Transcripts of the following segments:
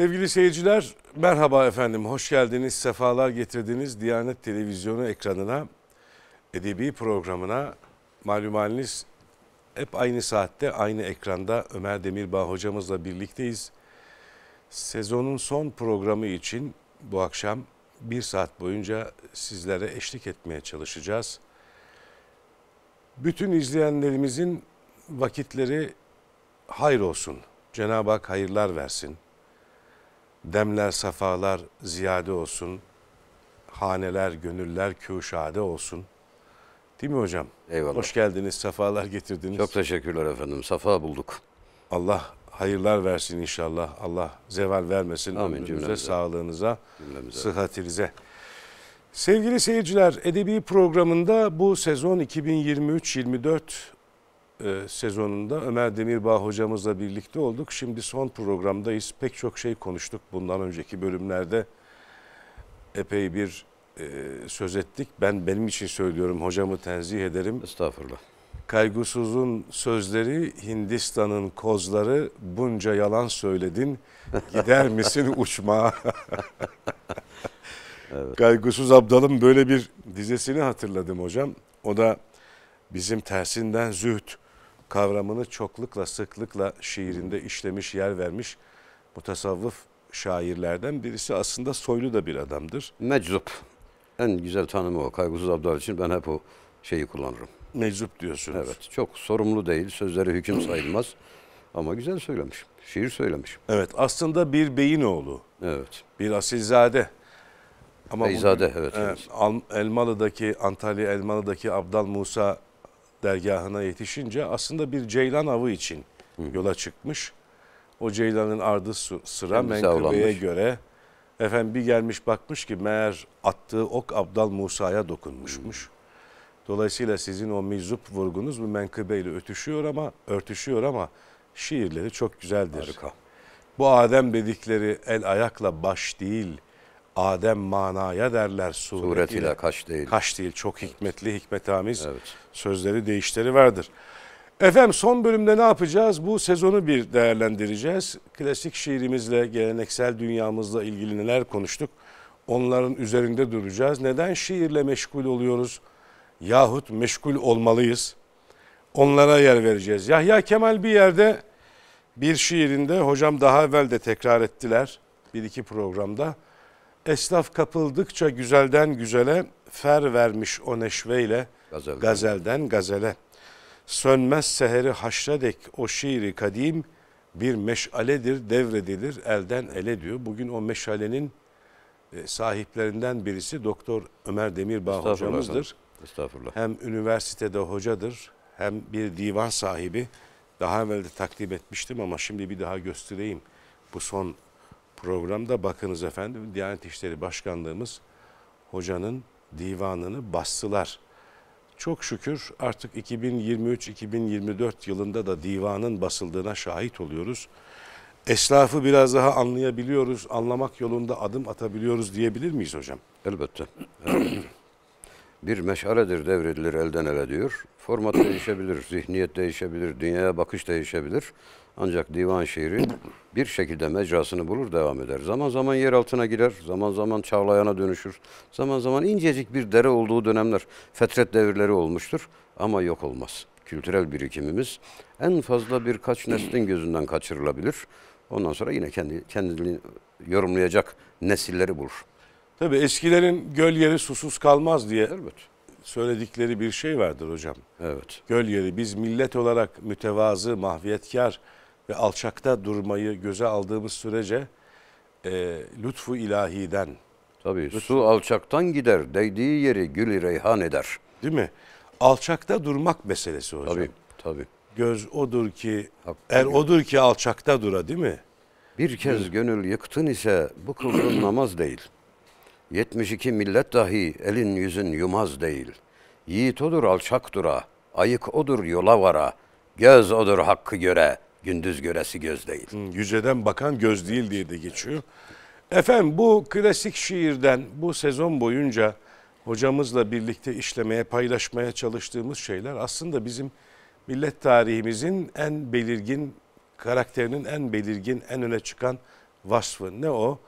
Sevgili seyirciler, merhaba efendim. Hoş geldiniz, sefalar getirdiniz Diyanet Televizyonu ekranına, edebi programına. Malum hep aynı saatte, aynı ekranda Ömer Demirbağ hocamızla birlikteyiz. Sezonun son programı için bu akşam bir saat boyunca sizlere eşlik etmeye çalışacağız. Bütün izleyenlerimizin vakitleri hayır olsun. Cenab-ı Hak hayırlar versin Demler safalar ziyade olsun. Haneler, gönüller küşade olsun. Değil mi hocam? Eyvallah. Hoş geldiniz, Safalar getirdiniz. Çok teşekkürler efendim. Safa bulduk. Allah hayırlar versin inşallah. Allah zeval vermesin Amin, ömrünüze, cümlemize. sağlığınıza, cümlemize. sıhhatinize. Sevgili seyirciler, Edebi programında bu sezon 2023-24 e, sezonunda Ömer Demirbağ hocamızla birlikte olduk. Şimdi son programdayız. Pek çok şey konuştuk bundan önceki bölümlerde. Epey bir e, söz ettik. Ben benim için söylüyorum hocamı tenzih ederim. Estağfurullah. Kaygusuzun sözleri Hindistan'ın kozları bunca yalan söyledin gider misin uçma? evet. Kaygusuz Abdal'ın böyle bir dizesini hatırladım hocam. O da bizim tersinden züht kavramını çoklukla sıklıkla şiirinde işlemiş, yer vermiş mutasavvıf şairlerden birisi aslında soylu da bir adamdır. Meczup. En güzel tanımı o. Kaygısız Abdal için ben hep o şeyi kullanırım. Meczup diyorsunuz. Evet. Çok sorumlu değil. Sözleri hüküm sayılmaz. Ama güzel söylemiş. Şiir söylemiş. Evet. Aslında bir beyin oğlu. Evet. Bir asilzade. Ama Beyzade bugün, evet. E, evet. Elmalı'daki, Antalya Elmalı'daki Abdal Musa dergahına yetişince aslında bir ceylan avı için yola çıkmış. O ceylanın ardı sıra menkıbeye göre efendim bir gelmiş bakmış ki meğer attığı ok Abdal Musa'ya dokunmuşmuş. Dolayısıyla sizin o mizup vurgunuz bu menkıbeyle ile ötüşüyor ama örtüşüyor ama şiirleri çok güzeldir. Harika. Bu Adem dedikleri el ayakla baş değil, Adem manaya derler suretiyle. Suretiyle kaç değil. Kaç değil. Çok hikmetli, evet. hikmetamiz evet. sözleri, değişleri vardır. Efendim son bölümde ne yapacağız? Bu sezonu bir değerlendireceğiz. Klasik şiirimizle, geleneksel dünyamızla ilgili neler konuştuk? Onların üzerinde duracağız. Neden şiirle meşgul oluyoruz? Yahut meşgul olmalıyız. Onlara yer vereceğiz. Yahya Kemal bir yerde bir şiirinde hocam daha evvel de tekrar ettiler bir iki programda Esnaf kapıldıkça güzelden güzele, fer vermiş o neşveyle, gazelden, gazelden gazele. Sönmez seheri haşredek o şiiri kadim, bir meşaledir devredilir elden ele diyor. Bugün o meşalenin e, sahiplerinden birisi Doktor Ömer Demirbağ Estağfurullah hocamızdır. Efendim. Estağfurullah. Hem üniversitede hocadır hem bir divan sahibi. Daha evvel de takdim etmiştim ama şimdi bir daha göstereyim bu son programda bakınız efendim Diyanet İşleri Başkanlığımız hocanın divanını bastılar. Çok şükür artık 2023-2024 yılında da divanın basıldığına şahit oluyoruz. Esnafı biraz daha anlayabiliyoruz, anlamak yolunda adım atabiliyoruz diyebilir miyiz hocam? Elbette. bir meşaledir devredilir elden ele diyor. Format değişebilir, zihniyet değişebilir, dünyaya bakış değişebilir. Ancak divan şiiri bir şekilde mecrasını bulur devam eder. Zaman zaman yer altına girer, zaman zaman çağlayana dönüşür, zaman zaman incecik bir dere olduğu dönemler fetret devirleri olmuştur ama yok olmaz. Kültürel birikimimiz en fazla birkaç neslin gözünden kaçırılabilir. Ondan sonra yine kendi kendini yorumlayacak nesilleri bulur. Tabii eskilerin göl susuz kalmaz diye evet söyledikleri bir şey vardır hocam. Evet. Göl biz millet olarak mütevazı, mahviyetkar, ve alçakta durmayı göze aldığımız sürece e, lütfu ilahiden. tabi lütfu, su alçaktan gider, değdiği yeri gül reyhan eder. Değil mi? Alçakta durmak meselesi hocam. Tabi tabi. Göz odur ki, Hakkı er odur ki alçakta dura değil mi? Bir kez gönül yıktın ise bu kıldığın namaz değil. 72 millet dahi elin yüzün yumaz değil. Yiğit odur alçak dura, ayık odur yola vara, göz odur hakkı göre.'' Gündüz göresi göz değil. Yüceden bakan göz değil diye de geçiyor. Efendim bu klasik şiirden bu sezon boyunca hocamızla birlikte işlemeye, paylaşmaya çalıştığımız şeyler aslında bizim millet tarihimizin en belirgin karakterinin en belirgin, en öne çıkan vasfı ne o?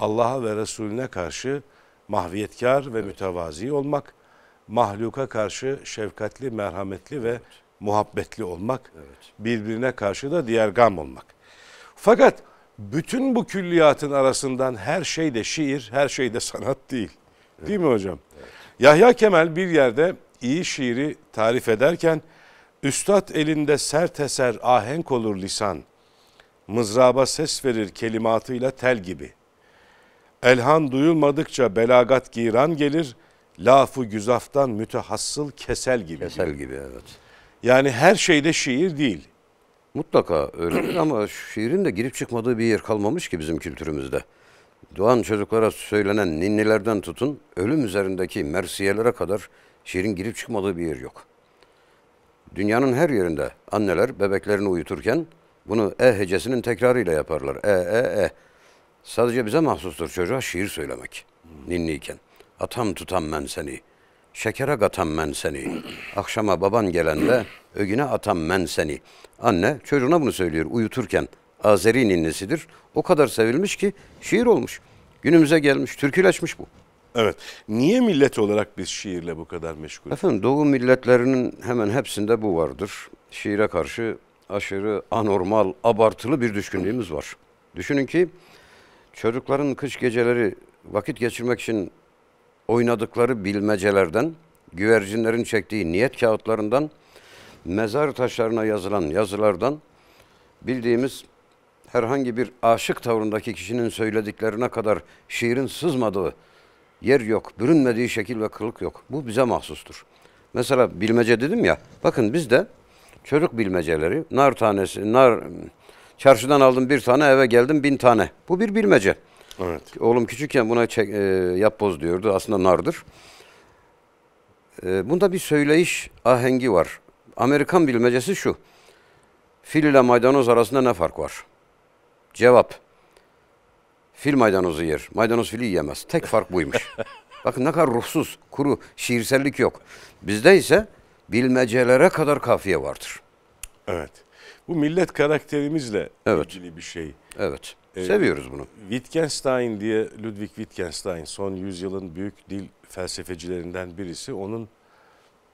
Allah'a ve Resulüne karşı mahviyetkar ve mütevazi olmak, mahluka karşı şefkatli, merhametli ve muhabbetli olmak, evet. birbirine karşı da diğer gam olmak. Fakat bütün bu külliyatın arasından her şey de şiir, her şey de sanat değil. Evet. Değil mi hocam? Evet. Yahya Kemal bir yerde iyi şiiri tarif ederken Üstad elinde sert eser ahenk olur lisan. Mızraba ses verir kelimatıyla tel gibi. Elhan duyulmadıkça belagat giran gelir. Lafı güzaftan mütehassıl kesel gibi. Kesel gibi evet. Yani her şeyde şiir değil. Mutlaka öyle. ama şiirin de girip çıkmadığı bir yer kalmamış ki bizim kültürümüzde. Doğan çocuklara söylenen ninnilerden tutun, ölüm üzerindeki mersiyelere kadar şiirin girip çıkmadığı bir yer yok. Dünyanın her yerinde anneler bebeklerini uyuturken bunu e hecesinin tekrarıyla yaparlar. E e e. Sadece bize mahsustur çocuğa şiir söylemek. Ninniyken. Atam tutam ben seni. Şekere katam ben seni. Akşama baban gelende ögüne atam ben seni. Anne çocuğuna bunu söylüyor uyuturken. Azeri ninnesidir. O kadar sevilmiş ki şiir olmuş. Günümüze gelmiş, türküleşmiş bu. Evet. Niye millet olarak biz şiirle bu kadar meşgul? Efendim doğu milletlerinin hemen hepsinde bu vardır. Şiire karşı aşırı anormal, abartılı bir düşkünlüğümüz var. Düşünün ki çocukların kış geceleri vakit geçirmek için oynadıkları bilmecelerden, güvercinlerin çektiği niyet kağıtlarından, mezar taşlarına yazılan yazılardan bildiğimiz herhangi bir aşık tavrındaki kişinin söylediklerine kadar şiirin sızmadığı yer yok, bürünmediği şekil ve kılık yok. Bu bize mahsustur. Mesela bilmece dedim ya, bakın biz de çocuk bilmeceleri, nar tanesi, nar çarşıdan aldım bir tane eve geldim bin tane. Bu bir bilmece. Evet. Oğlum küçükken buna çek, e, yapboz diyordu. Aslında nardır. E, bunda bir söyleyiş ahengi var. Amerikan bilmecesi şu. Fil ile maydanoz arasında ne fark var? Cevap. Fil maydanozu yer. Maydanoz fili yemez. Tek fark buymuş. Bakın ne kadar ruhsuz, kuru, şiirsellik yok. Bizde ise bilmecelere kadar kafiye vardır. Evet. Bu millet karakterimizle evet. ilgili bir şey. Evet. Ee, Seviyoruz bunu. Wittgenstein diye Ludwig Wittgenstein son yüzyılın büyük dil felsefecilerinden birisi. Onun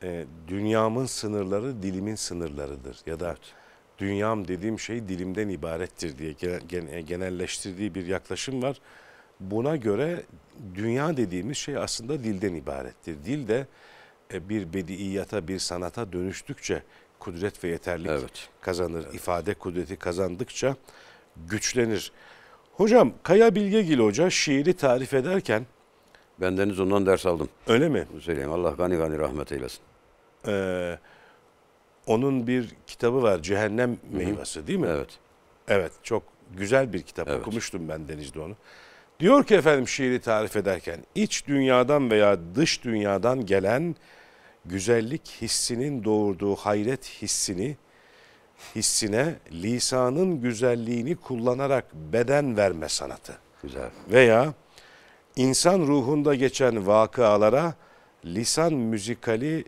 e, dünyamın sınırları dilimin sınırlarıdır ya da dünyam dediğim şey dilimden ibarettir diye genelleştirdiği bir yaklaşım var. Buna göre dünya dediğimiz şey aslında dilden ibarettir. Dil de e, bir bediiyata, bir sanata dönüştükçe kudret ve yeterlik evet. kazanır. Evet. İfade kudreti kazandıkça güçlenir. Hocam Kaya Bilgegil Hoca şiiri tarif ederken... Bendeniz ondan ders aldım. Öyle mi? Bunu söyleyeyim. Allah gani gani rahmet eylesin. Ee, onun bir kitabı var. Cehennem Hı-hı. değil mi? Evet. Evet çok güzel bir kitap. Evet. Okumuştum ben Deniz'de onu. Diyor ki efendim şiiri tarif ederken iç dünyadan veya dış dünyadan gelen güzellik hissinin doğurduğu hayret hissini hissine lisanın güzelliğini kullanarak beden verme sanatı. Güzel. Veya insan ruhunda geçen vakıalara lisan müzikali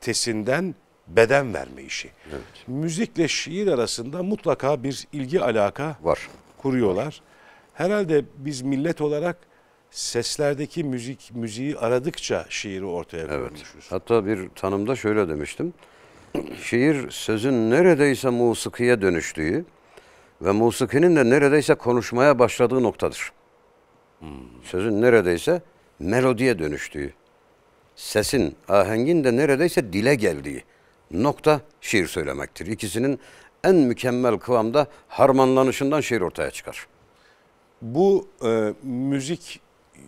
tesinden beden verme işi. Evet. Müzikle şiir arasında mutlaka bir ilgi alaka var. Kuruyorlar. Herhalde biz millet olarak seslerdeki müzik müziği aradıkça şiiri ortaya koymuşuz. Evet. Hatta bir tanımda şöyle demiştim şiir sözün neredeyse musikiye dönüştüğü ve musikinin de neredeyse konuşmaya başladığı noktadır. Hmm. Sözün neredeyse melodiye dönüştüğü, sesin, ahengin de neredeyse dile geldiği nokta şiir söylemektir. İkisinin en mükemmel kıvamda harmanlanışından şiir ortaya çıkar. Bu e, müzik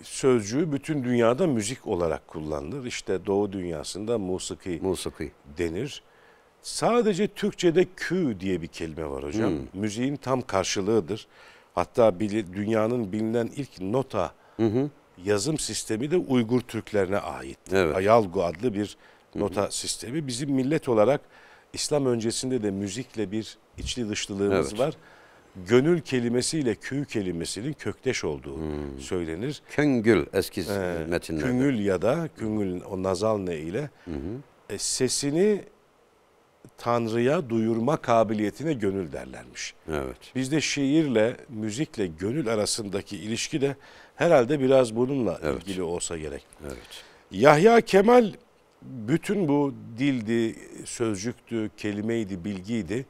sözcüğü bütün dünyada müzik olarak kullanılır. İşte Doğu dünyasında musiki, musiki. denir. Sadece Türkçe'de kü diye bir kelime var hocam. Hmm. Müziğin tam karşılığıdır. Hatta dünyanın bilinen ilk nota hı yazım sistemi de Uygur Türklerine ait. Evet. Ayalgu adlı bir nota hı sistemi. Bizim millet olarak İslam öncesinde de müzikle bir içli dışlılığımız evet. var. Gönül kelimesiyle kü kelimesinin kökteş olduğu hmm. söylenir. Küngül eski ee, metinlerde. Küngül ya da küngül o nazal ne ile hı E, sesini Tanrı'ya duyurma kabiliyetine gönül derlermiş. Evet. Bizde şiirle, müzikle gönül arasındaki ilişki de herhalde biraz bununla evet. ilgili olsa gerek. Evet. Yahya Kemal bütün bu dildi, sözcüktü, kelimeydi, bilgiydi.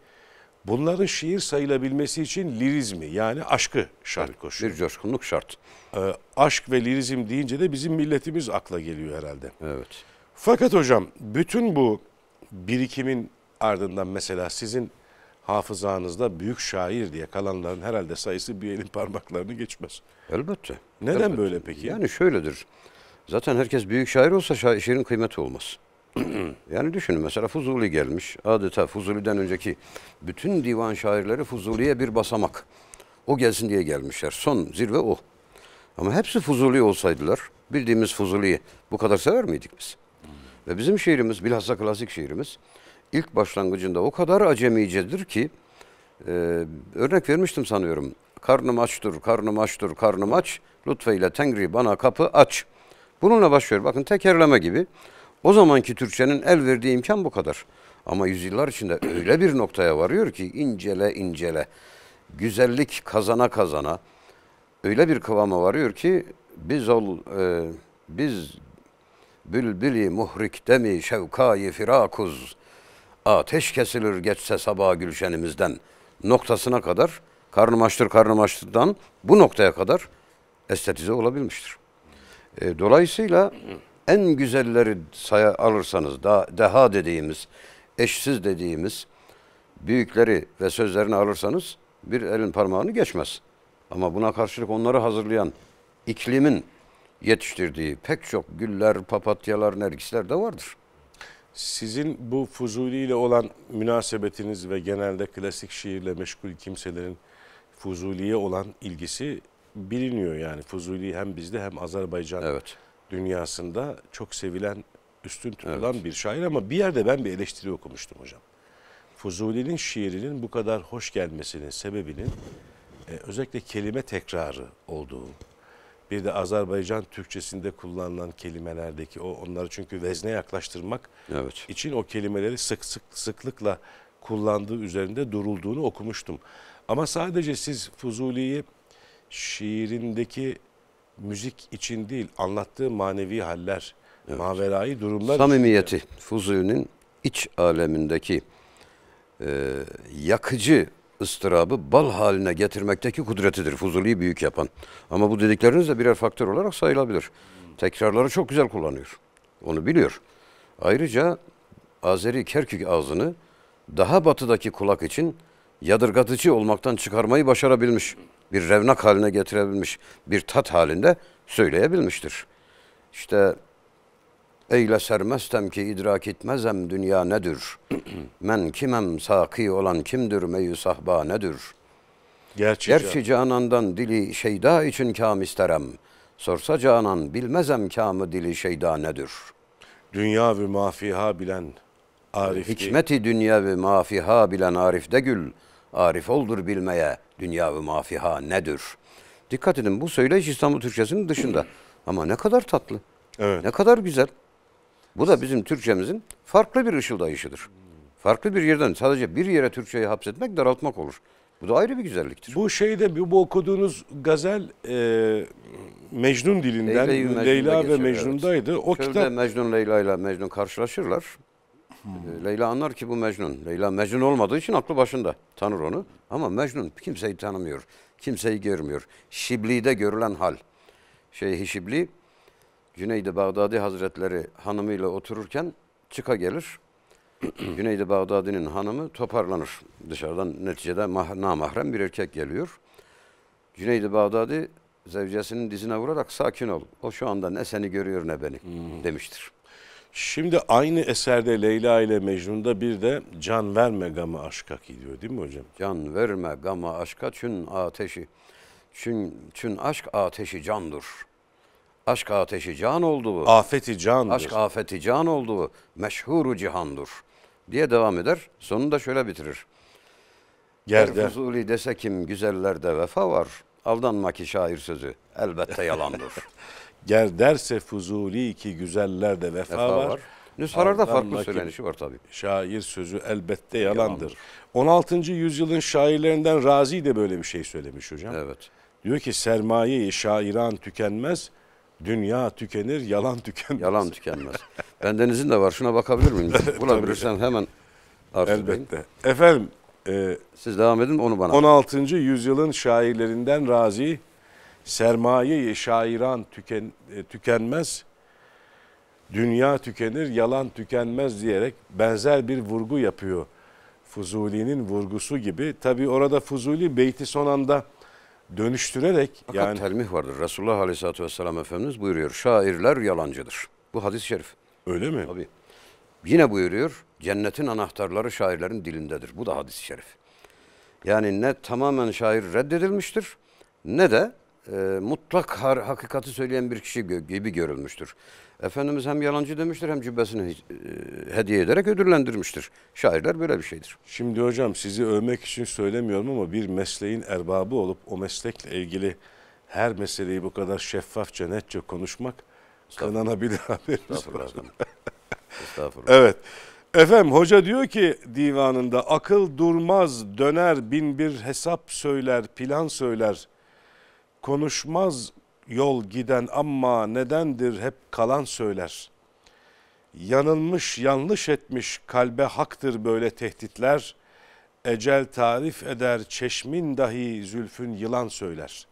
Bunların şiir sayılabilmesi için lirizmi yani aşkı şart evet, koşuyor. Bir coşkunluk şart. E, aşk ve lirizm deyince de bizim milletimiz akla geliyor herhalde. Evet. Fakat hocam bütün bu birikimin Ardından mesela sizin hafızanızda büyük şair diye kalanların herhalde sayısı bir elin parmaklarını geçmez. Elbette. Neden elbette. böyle peki? Yani şöyledir. Zaten herkes büyük şair olsa şiirin kıymeti olmaz. yani düşünün mesela Fuzuli gelmiş. Adeta Fuzuli'den önceki bütün divan şairleri Fuzuli'ye bir basamak. O gelsin diye gelmişler. Son zirve o. Ama hepsi Fuzuli olsaydılar bildiğimiz Fuzuli'yi bu kadar sever miydik biz? Ve bizim şiirimiz bilhassa klasik şiirimiz ilk başlangıcında o kadar acemicedir ki e, örnek vermiştim sanıyorum. Karnım açtır, karnım açtır, karnım aç. Lütfeyle Tengri bana kapı aç. Bununla başlıyor. Bakın tekerleme gibi. O zamanki Türkçenin el verdiği imkan bu kadar. Ama yüzyıllar içinde öyle bir noktaya varıyor ki incele incele. Güzellik kazana kazana öyle bir kıvama varıyor ki biz ol e, biz bülbili muhrikte demi şevkayı firakuz ateş kesilir geçse sabah gülşenimizden noktasına kadar karnım açtır karnım açtırdan bu noktaya kadar estetize olabilmiştir. E, dolayısıyla en güzelleri saya alırsanız da deha dediğimiz, eşsiz dediğimiz büyükleri ve sözlerini alırsanız bir elin parmağını geçmez. Ama buna karşılık onları hazırlayan iklimin yetiştirdiği pek çok güller, papatyalar, nergisler de vardır. Sizin bu Fuzuli ile olan münasebetiniz ve genelde klasik şiirle meşgul kimselerin Fuzuli'ye olan ilgisi biliniyor yani. Fuzuli hem bizde hem Azerbaycan evet. dünyasında çok sevilen, üstün tutulan evet. bir şair ama bir yerde ben bir eleştiri okumuştum hocam. Fuzuli'nin şiirinin bu kadar hoş gelmesinin sebebinin e, özellikle kelime tekrarı olduğu bir de Azerbaycan Türkçesinde kullanılan kelimelerdeki o onları çünkü vezne yaklaştırmak evet. için o kelimeleri sık sık sıklıkla kullandığı üzerinde durulduğunu okumuştum. Ama sadece siz Fuzuli'yi şiirindeki müzik için değil anlattığı manevi haller, evet. maverayı durumlar samimiyeti Fuzuli'nin iç alemindeki e, yakıcı ıstırabı bal haline getirmekteki kudretidir. Fuzuliyi büyük yapan. Ama bu dedikleriniz de birer faktör olarak sayılabilir. Tekrarları çok güzel kullanıyor. Onu biliyor. Ayrıca Azeri Kerkük ağzını daha batıdaki kulak için yadırgatıcı olmaktan çıkarmayı başarabilmiş. Bir revnak haline getirebilmiş. Bir tat halinde söyleyebilmiştir. İşte Eyle sermestem ki idrak etmezem dünya nedir? Men kimem saki olan kimdir meyü sahba nedir? Gerçi, Gerçi canandan dili şeyda için kam isterem. Sorsa canan bilmezem kamı dili şeyda nedir? Dünya ve mafiha bilen Arif Hikmeti dünya ve mafiha bilen Arif de gül. Arif oldur bilmeye dünya ve mafiha nedir? Dikkat edin bu söyleyiş İstanbul Türkçesinin dışında. Ama ne kadar tatlı. Evet. Ne kadar güzel. Bu da bizim Türkçemizin farklı bir ışıldayışıdır. Farklı bir yerden sadece bir yere Türkçeyi hapsetmek daraltmak olur. Bu da ayrı bir güzelliktir. Bu şeyde bu okuduğunuz gazel e, Mecnun dilinden Leyla, Mecnun'da Leyla ve Mecnun'daydı. Evet. O Çölde kitap Mecnun Leyla ile Mecnun karşılaşırlar. Hmm. Leyla anlar ki bu Mecnun. Leyla Mecnun olmadığı için aklı başında tanır onu. Ama Mecnun kimseyi tanımıyor. Kimseyi görmüyor. Şibli'de görülen hal. Şey Şibli Cüneyd-i Bağdadi Hazretleri hanımıyla otururken çıka gelir. Cüneyd-i Bağdadi'nin hanımı toparlanır. Dışarıdan neticede mah namahrem bir erkek geliyor. Cüneyd-i Bağdadi zevcesinin dizine vurarak sakin ol. O şu anda ne seni görüyor ne beni hmm. demiştir. Şimdi aynı eserde Leyla ile Mecnun'da bir de can verme gama aşka gidiyor değil mi hocam? Can verme gama aşka çün ateşi. Çün, çün aşk ateşi candır. Aşk ateşi can olduğu. Afeti candır. Aşk afeti can olduğu meşhuru cihandur diye devam eder. Sonunda şöyle bitirir. Gerde. Fuzuli dese kim güzellerde vefa var. Aldanma ki şair sözü elbette yalandır. Ger derse Fuzuli ki güzellerde vefa, vefa var. var. Nüshalarda farklı söylenişi var tabii. Şair sözü elbette yalandır. yalandır. 16. yüzyılın şairlerinden Razi de böyle bir şey söylemiş hocam. Evet. Diyor ki sermaye şairan tükenmez, Dünya tükenir, yalan tükenmez. Yalan tükenmez. Bendenizin de var. Şuna bakabilir miyim? Bulabilirsem hemen arzu Elbette. Edeyim. Efendim. E, Siz devam edin onu bana. 16. yüzyılın şairlerinden Razi, sermaye şairan tüken, e, tükenmez, dünya tükenir, yalan tükenmez diyerek benzer bir vurgu yapıyor. Fuzuli'nin vurgusu gibi. Tabi orada Fuzuli beyti son anda dönüştürerek Fakat yani telmih vardır. Resulullah Aleyhisselatü Vesselam Efendimiz buyuruyor. Şairler yalancıdır. Bu hadis-i şerif. Öyle mi? Tabii. Yine buyuruyor. Cennetin anahtarları şairlerin dilindedir. Bu da hadis-i şerif. Yani ne tamamen şair reddedilmiştir ne de e, mutlak har- hakikati söyleyen bir kişi gibi görülmüştür. Efendimiz hem yalancı demiştir hem cübbesini e, hediye ederek ödüllendirmiştir. Şairler böyle bir şeydir. Şimdi hocam sizi övmek için söylemiyorum ama bir mesleğin erbabı olup o meslekle ilgili her meseleyi bu kadar şeffafça netçe konuşmak kınanabilir haberiniz Estağfurullah. Estağfurullah. Evet. Efendim hoca diyor ki divanında akıl durmaz döner bin bir hesap söyler plan söyler konuşmaz Yol giden ama nedendir hep kalan söyler. Yanılmış yanlış etmiş kalbe haktır böyle tehditler. Ecel tarif eder çeşmin dahi zülfün yılan söyler.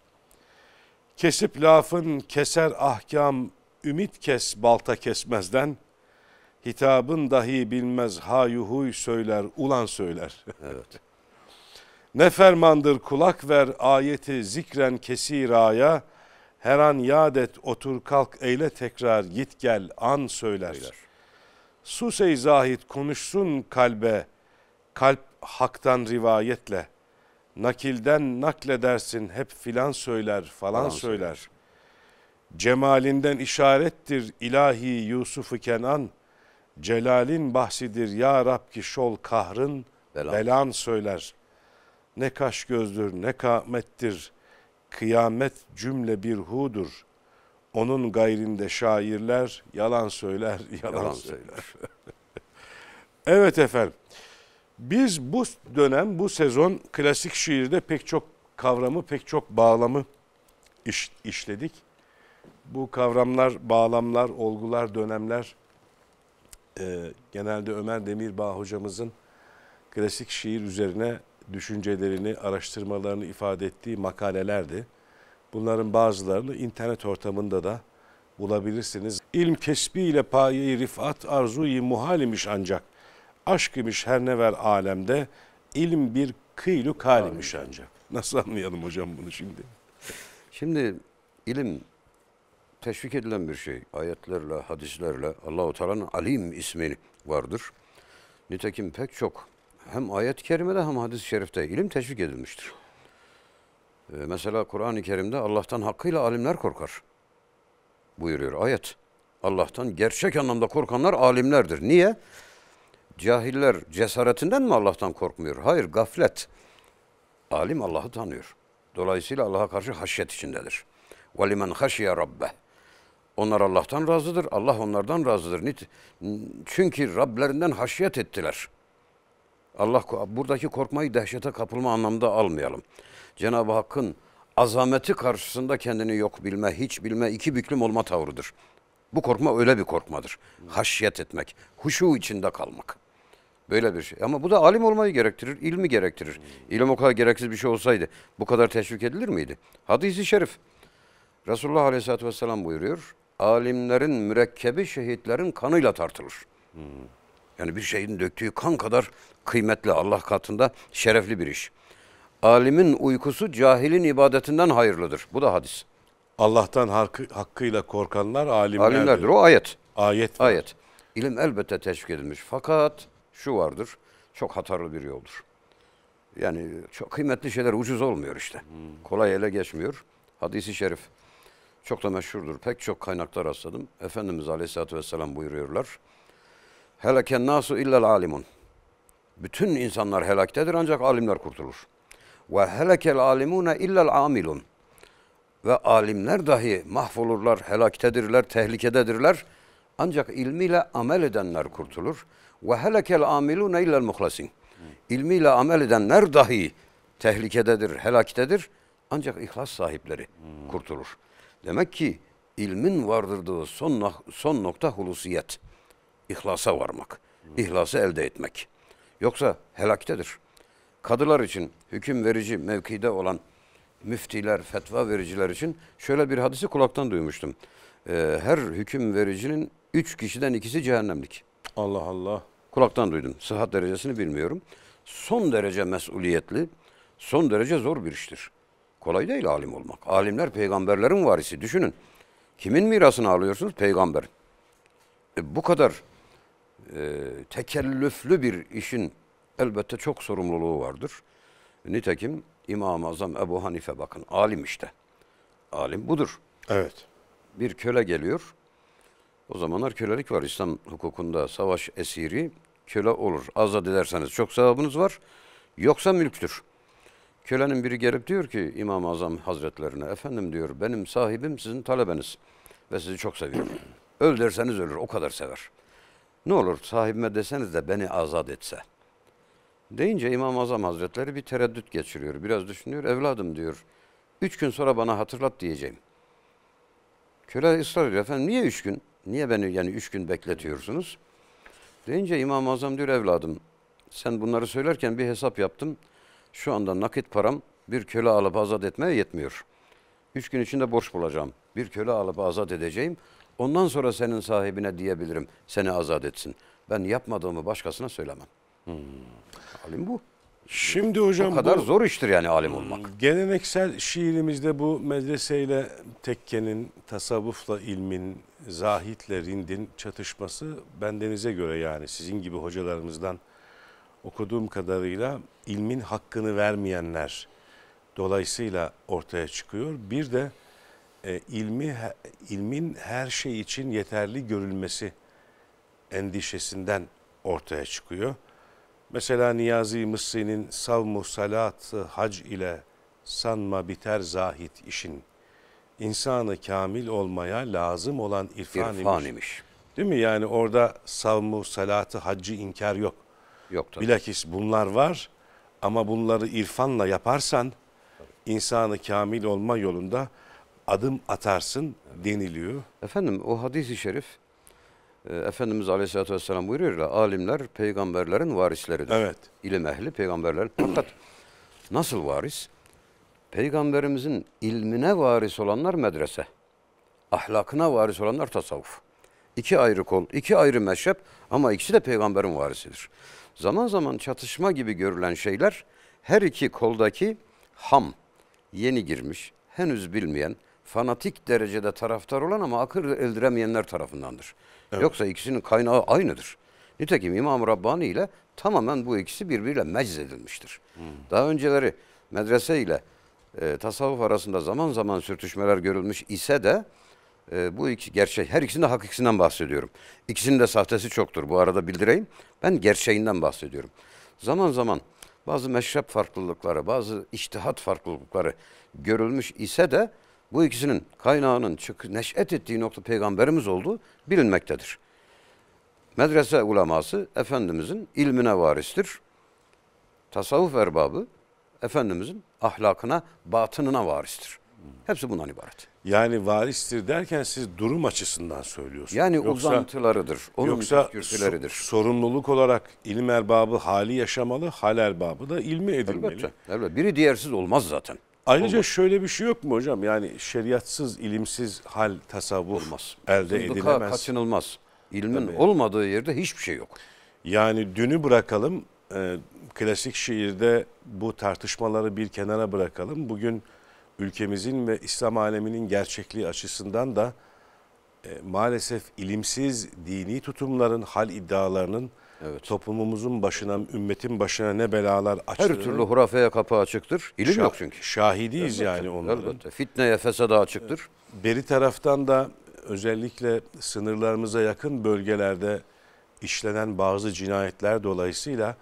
Kesip lafın keser ahkam ümit kes balta kesmezden.'' hitabın dahi bilmez ha yuhuy söyler ulan söyler. Evet. ne fermandır kulak ver ayeti zikren kesiraya her an yad et, otur kalk eyle tekrar, git gel, an söyler. söyler. Sus ey zahit konuşsun kalbe, kalp haktan rivayetle. Nakilden nakledersin hep filan söyler, falan, falan söyler. söyler. Cemalinden işarettir ilahi Yusufu Kenan. Celalin bahsidir ya Rab ki şol kahrın belan, belan söyler. Ne kaş gözdür ne kamettir Kıyamet cümle bir hudur. Onun gayrinde şairler yalan söyler, yalan, yalan söyler. evet efendim. Biz bu dönem, bu sezon klasik şiirde pek çok kavramı, pek çok bağlamı iş, işledik. Bu kavramlar, bağlamlar, olgular, dönemler e, genelde Ömer Demirbağ hocamızın klasik şiir üzerine düşüncelerini, araştırmalarını ifade ettiği makalelerdi. Bunların bazılarını internet ortamında da bulabilirsiniz. İlm kesbiyle payi rifat arzuyi muhal imiş ancak. Aşk imiş her ne ver alemde, ilim bir kıylu kal imiş ancak. Nasıl anlayalım hocam bunu şimdi? Şimdi ilim teşvik edilen bir şey. Ayetlerle, hadislerle Allahu Teala'nın Alim ismi vardır. Nitekim pek çok hem ayet-i kerimede hem hadis-i şerifte ilim teşvik edilmiştir. Ee, mesela Kur'an-ı Kerim'de Allah'tan hakkıyla alimler korkar buyuruyor ayet. Allah'tan gerçek anlamda korkanlar alimlerdir. Niye? Cahiller cesaretinden mi Allah'tan korkmuyor? Hayır, gaflet. Alim Allah'ı tanıyor. Dolayısıyla Allah'a karşı haşyet içindedir. وَلِمَنْ خَشِيَ رَبَّهِ Onlar Allah'tan razıdır, Allah onlardan razıdır. Çünkü Rablerinden haşyet ettiler. Allah buradaki korkmayı dehşete kapılma anlamda almayalım. Cenab-ı Hakk'ın azameti karşısında kendini yok bilme, hiç bilme, iki büklüm olma tavrıdır. Bu korkma öyle bir korkmadır. Haşyet etmek, huşu içinde kalmak. Böyle bir şey. Ama bu da alim olmayı gerektirir, ilmi gerektirir. İlim o kadar gereksiz bir şey olsaydı bu kadar teşvik edilir miydi? Hadis-i şerif. Resulullah Aleyhisselatü Vesselam buyuruyor. Alimlerin mürekkebi şehitlerin kanıyla tartılır. Hmm. Yani bir şeyin döktüğü kan kadar kıymetli Allah katında şerefli bir iş. Alimin uykusu cahilin ibadetinden hayırlıdır. Bu da hadis. Allah'tan hakkı, hakkıyla korkanlar alimlerdir. Alimlerdir o ayet. Ayet. Var. Ayet. İlim elbette teşvik edilmiş. Fakat şu vardır. Çok hatarlı bir yoldur. Yani çok kıymetli şeyler ucuz olmuyor işte. Hmm. Kolay ele geçmiyor. Hadisi şerif çok da meşhurdur. Pek çok kaynaklar rastladım. Efendimiz Aleyhisselatü Vesselam buyuruyorlar. Heleken nasu illel alimun. Bütün insanlar helaktedir ancak alimler kurtulur. Ve helekel alimune illel amilun. Ve alimler dahi mahvolurlar, helaktedirler, tehlikededirler. Ancak ilmiyle amel edenler kurtulur. Ve helekel amilune illel muhlasin. İlmiyle amel edenler dahi tehlikededir, helaktedir. Ancak ihlas sahipleri kurtulur. Demek ki ilmin vardırdığı son, son nokta hulusiyet ihlasa varmak, ihlası elde etmek. Yoksa helaktedir. Kadılar için hüküm verici mevkide olan müftiler, fetva vericiler için şöyle bir hadisi kulaktan duymuştum. Ee, her hüküm vericinin üç kişiden ikisi cehennemlik. Allah Allah. Kulaktan duydum. Sıhhat derecesini bilmiyorum. Son derece mesuliyetli, son derece zor bir iştir. Kolay değil alim olmak. Alimler peygamberlerin varisi. Düşünün. Kimin mirasını alıyorsunuz? Peygamberin. E, bu kadar e, tekellüflü bir işin elbette çok sorumluluğu vardır. Nitekim İmam-ı Azam Ebu Hanife bakın alim işte. Alim budur. Evet. Bir köle geliyor. O zamanlar kölelik var İslam hukukunda. Savaş esiri köle olur. Azad ederseniz çok sevabınız var. Yoksa mülktür. Kölenin biri gelip diyor ki İmam-ı Azam Hazretlerine efendim diyor benim sahibim sizin talebeniz ve sizi çok seviyorum. Öl derseniz ölür o kadar sever.'' Ne olur sahibime deseniz de beni azat etse. Deyince İmam Azam Hazretleri bir tereddüt geçiriyor. Biraz düşünüyor. Evladım diyor. Üç gün sonra bana hatırlat diyeceğim. Köle ısrar ediyor. Efendim niye üç gün? Niye beni yani üç gün bekletiyorsunuz? Deyince İmam-ı Azam diyor evladım sen bunları söylerken bir hesap yaptım. Şu anda nakit param bir köle alıp azat etmeye yetmiyor. Üç gün içinde borç bulacağım. Bir köle alıp azat edeceğim. Ondan sonra senin sahibine diyebilirim seni azat etsin. Ben yapmadığımı başkasına söylemem. Hmm. Alim bu. Şimdi hocam o kadar bu, zor iştir yani alim olmak. Hmm, geleneksel şiirimizde bu medreseyle tekkenin, tasavvufla ilmin, zahitle rindin çatışması bendenize göre yani sizin gibi hocalarımızdan okuduğum kadarıyla ilmin hakkını vermeyenler dolayısıyla ortaya çıkıyor. Bir de e, ilmi ilmin her şey için yeterli görülmesi endişesinden ortaya çıkıyor. Mesela Niyazi Mısri'nin savmu salatı hac ile sanma biter zahit işin. İnsanı kamil olmaya lazım olan irfan, irfan imiş. Değil mi? Yani orada savmu salatı haccı inkar yok. Yok tabii. Bilakis bunlar var ama bunları irfanla yaparsan insanı kamil olma yolunda adım atarsın deniliyor. Efendim o hadis-i şerif e, Efendimiz Aleyhisselatü Vesselam buyuruyor ya alimler peygamberlerin varisleridir. Evet. İlim ehli peygamberlerin. Fakat nasıl varis? Peygamberimizin ilmine varis olanlar medrese. Ahlakına varis olanlar tasavvuf. İki ayrı kol, iki ayrı meşrep ama ikisi de peygamberin varisidir. Zaman zaman çatışma gibi görülen şeyler her iki koldaki ham, yeni girmiş, henüz bilmeyen, fanatik derecede taraftar olan ama akıl eldiremeyenler tarafındandır. Evet. Yoksa ikisinin kaynağı aynıdır. Nitekim İmam Rabbani ile tamamen bu ikisi birbiriyle mecz edilmiştir. Hmm. Daha önceleri medrese ile e, tasavvuf arasında zaman zaman sürtüşmeler görülmüş ise de e, bu iki gerçek, her ikisinin de hakikisinden bahsediyorum. İkisinin de sahtesi çoktur bu arada bildireyim. Ben gerçeğinden bahsediyorum. Zaman zaman bazı meşrep farklılıkları, bazı iştihat farklılıkları görülmüş ise de bu ikisinin kaynağının çık neşet ettiği nokta peygamberimiz olduğu bilinmektedir. Medrese uleması Efendimizin ilmine varistir. Tasavvuf erbabı Efendimizin ahlakına, batınına varistir. Hepsi bundan ibaret. Yani varistir derken siz durum açısından söylüyorsunuz. Yani yoksa, uzantılarıdır. Onun yoksa so, sorumluluk olarak ilim erbabı hali yaşamalı, hal erbabı da ilmi edilmeli. Elbette, elbette. Biri diğersiz olmaz zaten. Ayrıca Olmaz. şöyle bir şey yok mu hocam? Yani şeriatsız, ilimsiz hal, tasavvuf Olmaz. elde Zındıka edilemez. kaçınılmaz. İlmin Tabii. olmadığı yerde hiçbir şey yok. Yani dünü bırakalım, e, klasik şiirde bu tartışmaları bir kenara bırakalım. Bugün ülkemizin ve İslam aleminin gerçekliği açısından da e, maalesef ilimsiz dini tutumların, hal iddialarının Evet. Toplumumuzun başına, ümmetin başına ne belalar açtığını. Her türlü hurafeye kapı açıktır. İlim Şah, yok çünkü. Şahidiyiz elbette, yani onların. Elbette. Fitneye, fesada açıktır. Beri taraftan da özellikle sınırlarımıza yakın bölgelerde işlenen bazı cinayetler dolayısıyla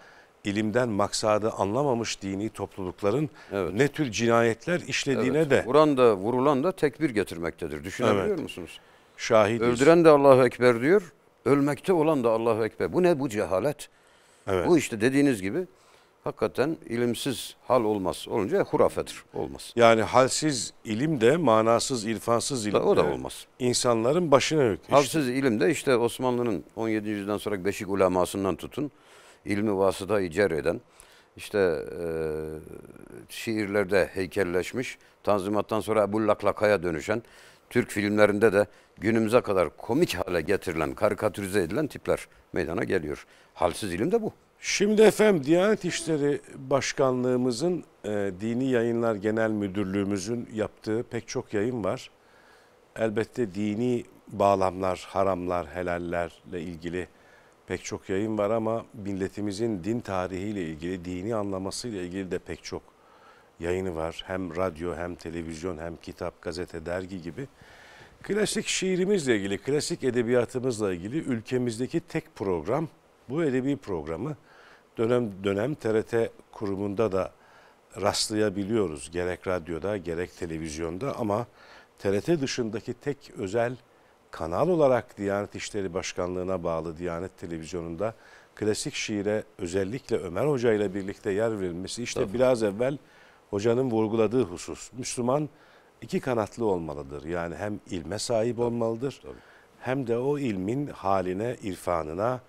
ilimden maksadı anlamamış dini toplulukların evet. ne tür cinayetler işlediğine evet. de. Vuran da vurulan da tekbir getirmektedir. Düşünebiliyor evet. musunuz? Şahidiz. Öldüren de Allahu Ekber diyor. Ölmekte olan da Allahu Ekber. Bu ne bu cehalet? Evet. Bu işte dediğiniz gibi hakikaten ilimsiz hal olmaz. Olunca hurafedir. Olmaz. Yani halsiz ilim de manasız, irfansız ilim de o da olmaz. İnsanların başına yük. Halsiz ilim de işte Osmanlı'nın 17. yüzyıldan sonra Beşik ulemasından tutun. ilmi vasıta icer eden, işte e, şiirlerde heykelleşmiş, tanzimattan sonra Ebullak'la kaya dönüşen, Türk filmlerinde de günümüze kadar komik hale getirilen, karikatürize edilen tipler meydana geliyor. Halsiz ilim de bu. Şimdi efendim Diyanet İşleri Başkanlığımızın, e, Dini Yayınlar Genel Müdürlüğümüzün yaptığı pek çok yayın var. Elbette dini bağlamlar, haramlar, helallerle ilgili pek çok yayın var ama milletimizin din tarihiyle ilgili, dini anlamasıyla ilgili de pek çok yayını var. Hem radyo hem televizyon hem kitap, gazete, dergi gibi. Klasik şiirimizle ilgili, klasik edebiyatımızla ilgili ülkemizdeki tek program bu edebi programı dönem dönem TRT kurumunda da rastlayabiliyoruz. Gerek radyoda gerek televizyonda ama TRT dışındaki tek özel kanal olarak Diyanet İşleri Başkanlığı'na bağlı Diyanet Televizyonu'nda klasik şiire özellikle Ömer Hoca ile birlikte yer verilmesi işte Tabii. biraz evvel hocanın vurguladığı husus. Müslüman iki kanatlı olmalıdır. Yani hem ilme sahip olmalıdır Tabii. hem de o ilmin haline, irfanına,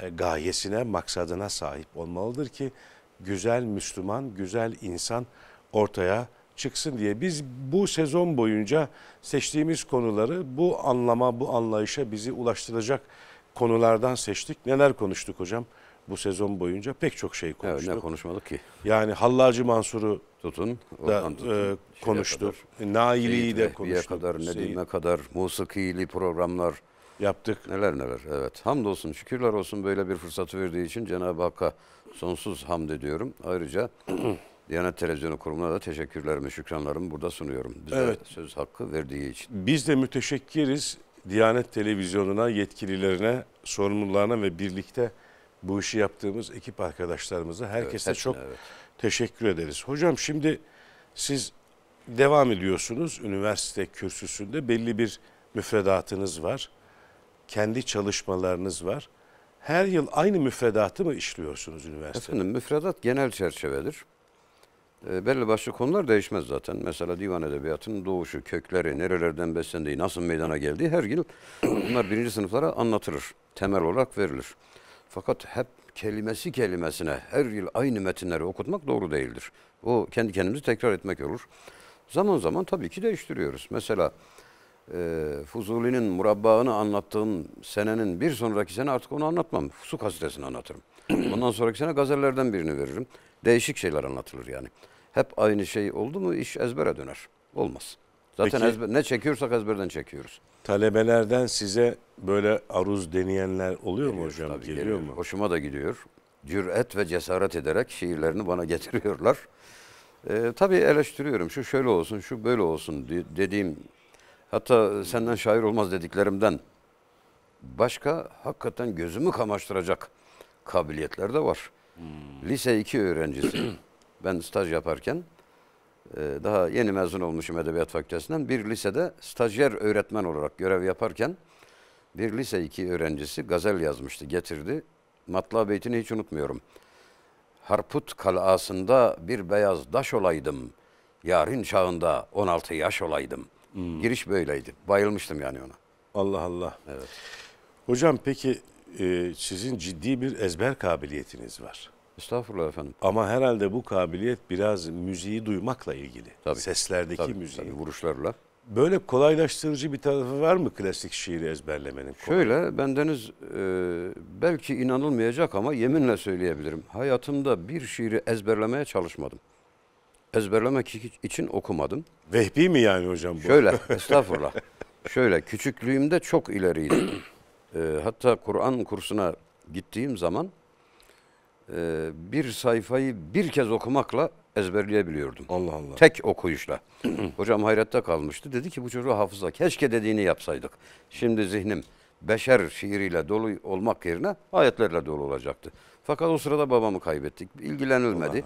e, gayesine, maksadına sahip olmalıdır ki güzel Müslüman, güzel insan ortaya çıksın diye. Biz bu sezon boyunca seçtiğimiz konuları bu anlama, bu anlayışa bizi ulaştıracak konulardan seçtik. Neler konuştuk hocam? bu sezon boyunca pek çok şey konuştuk. Evet, ne konuşmadık ki? Yani Hallacı Mansur'u tutun, da tutun, e, konuştuk. Naili'yi de konuştuk. kadar, Nedim'e kadar, musikili programlar yaptık. Neler neler evet. Hamdolsun şükürler olsun böyle bir fırsatı verdiği için Cenab-ı Hakk'a sonsuz hamd ediyorum. Ayrıca Diyanet Televizyonu Kurumu'na da teşekkürlerimi, şükranlarımı burada sunuyorum. Bize evet. söz hakkı verdiği için. Biz de müteşekkiriz Diyanet Televizyonu'na, yetkililerine, sorumlularına ve birlikte bu işi yaptığımız ekip arkadaşlarımıza herkese evet, çok evet. teşekkür ederiz. Hocam şimdi siz devam ediyorsunuz üniversite kürsüsünde belli bir müfredatınız var. Kendi çalışmalarınız var. Her yıl aynı müfredatı mı işliyorsunuz üniversitede? Efendim müfredat genel çerçevedir. E, belli başlı konular değişmez zaten. Mesela divan edebiyatının doğuşu, kökleri, nerelerden beslendiği, nasıl meydana geldiği her yıl bunlar birinci sınıflara anlatılır. Temel olarak verilir. Fakat hep kelimesi kelimesine her yıl aynı metinleri okutmak doğru değildir. O kendi kendimizi tekrar etmek olur. Zaman zaman tabii ki değiştiriyoruz. Mesela e, Fuzuli'nin murabbağını anlattığım senenin bir sonraki sene artık onu anlatmam. Su kasidesini anlatırım. Ondan sonraki sene gazellerden birini veririm. Değişik şeyler anlatılır yani. Hep aynı şey oldu mu iş ezbere döner. Olmaz. Zaten Peki, ezber, ne çekiyorsak ezberden çekiyoruz. Talebelerden size böyle aruz deneyenler oluyor mu hocam? Tabii geliyor, geliyor mu? Hoşuma da gidiyor. Cüret ve cesaret ederek şiirlerini bana getiriyorlar. Ee, tabii eleştiriyorum. Şu şöyle olsun, şu böyle olsun dediğim hatta senden şair olmaz dediklerimden başka hakikaten gözümü kamaştıracak kabiliyetler de var. Hmm. Lise 2 öğrencisi ben staj yaparken ee, daha yeni mezun olmuşum Edebiyat Fakültesinden bir lisede stajyer öğretmen olarak görev yaparken bir lise 2 öğrencisi gazel yazmıştı, getirdi. Matla beytini hiç unutmuyorum. Harput kalasında bir beyaz daş olaydım. Yarın çağında 16 yaş olaydım. Hmm. Giriş böyleydi. Bayılmıştım yani ona. Allah Allah. Evet. Hocam peki e, sizin ciddi bir ezber kabiliyetiniz var. Estağfurullah efendim. Ama herhalde bu kabiliyet biraz müziği duymakla ilgili. Tabii. Seslerdeki tabii, müziği. Tabii, vuruşlarla. Böyle kolaylaştırıcı bir tarafı var mı klasik şiiri ezberlemenin? Kolay. Şöyle bendeniz e, belki inanılmayacak ama yeminle söyleyebilirim. Hayatımda bir şiiri ezberlemeye çalışmadım. Ezberlemek için okumadım. Vehbi mi yani hocam bu? Şöyle estağfurullah. Şöyle küçüklüğümde çok ileriydim. e, hatta Kur'an kursuna gittiğim zaman e, bir sayfayı bir kez okumakla ezberleyebiliyordum. Allah Allah. Tek okuyuşla. Hocam hayrette kalmıştı. Dedi ki bu çocuğu hafıza. Keşke dediğini yapsaydık. Şimdi zihnim beşer şiiriyle dolu olmak yerine ayetlerle dolu olacaktı. Fakat o sırada babamı kaybettik. İlgilenilmedi.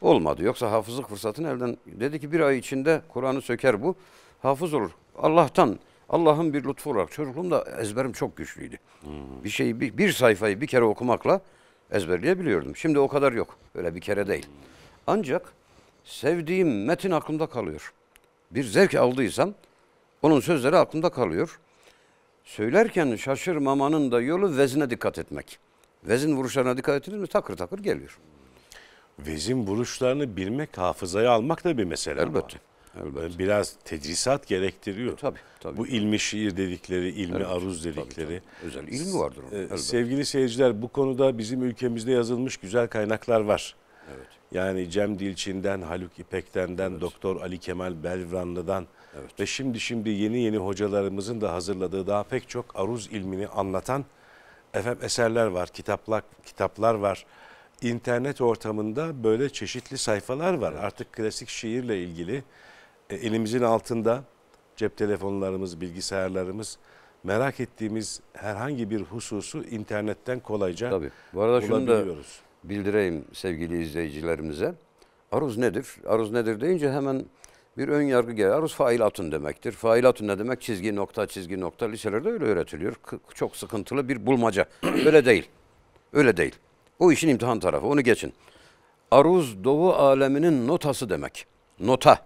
Olmadı. Yoksa hafızlık fırsatını elden... Dedi ki bir ay içinde Kur'an'ı söker bu. Hafız olur. Allah'tan, Allah'ın bir lütfu olarak çocukluğumda ezberim çok güçlüydü. Hmm. Bir şeyi, bir, bir sayfayı bir kere okumakla ezberleyebiliyordum. Şimdi o kadar yok. Öyle bir kere değil. Ancak sevdiğim metin aklımda kalıyor. Bir zevk aldıysam onun sözleri aklımda kalıyor. Söylerken şaşırmamanın da yolu vezine dikkat etmek. Vezin vuruşlarına dikkat ettiniz mi takır takır geliyor. Vezin vuruşlarını bilmek, hafızaya almak da bir mesele Elbette. Ama. Elbette. Biraz tecrisat gerektiriyor. E, tabii, tabii. Bu ilmi şiir dedikleri, ilmi evet, aruz dedikleri. Tabii, tabii. Özel ilmi vardır onun. E, elbette. Sevgili seyirciler bu konuda bizim ülkemizde yazılmış güzel kaynaklar var. Evet. Yani Cem Dilçin'den, Haluk İpek'tenden, evet. Doktor Ali Kemal Belvranlı'dan evet. ve şimdi şimdi yeni yeni hocalarımızın da hazırladığı daha pek çok aruz ilmini anlatan efendim eserler var, kitaplar, kitaplar var. İnternet ortamında böyle çeşitli sayfalar var. Evet. Artık klasik şiirle ilgili e, elimizin altında cep telefonlarımız, bilgisayarlarımız merak ettiğimiz herhangi bir hususu internetten kolayca Tabii. Bu arada şunu da bildireyim sevgili izleyicilerimize. Aruz nedir? Aruz nedir deyince hemen bir ön yargı gelir. Aruz failatun demektir. Failatun ne demek? Çizgi nokta çizgi nokta liselerde öyle öğretiliyor. Çok sıkıntılı bir bulmaca. öyle değil. Öyle değil. O işin imtihan tarafı. Onu geçin. Aruz Doğu aleminin notası demek. Nota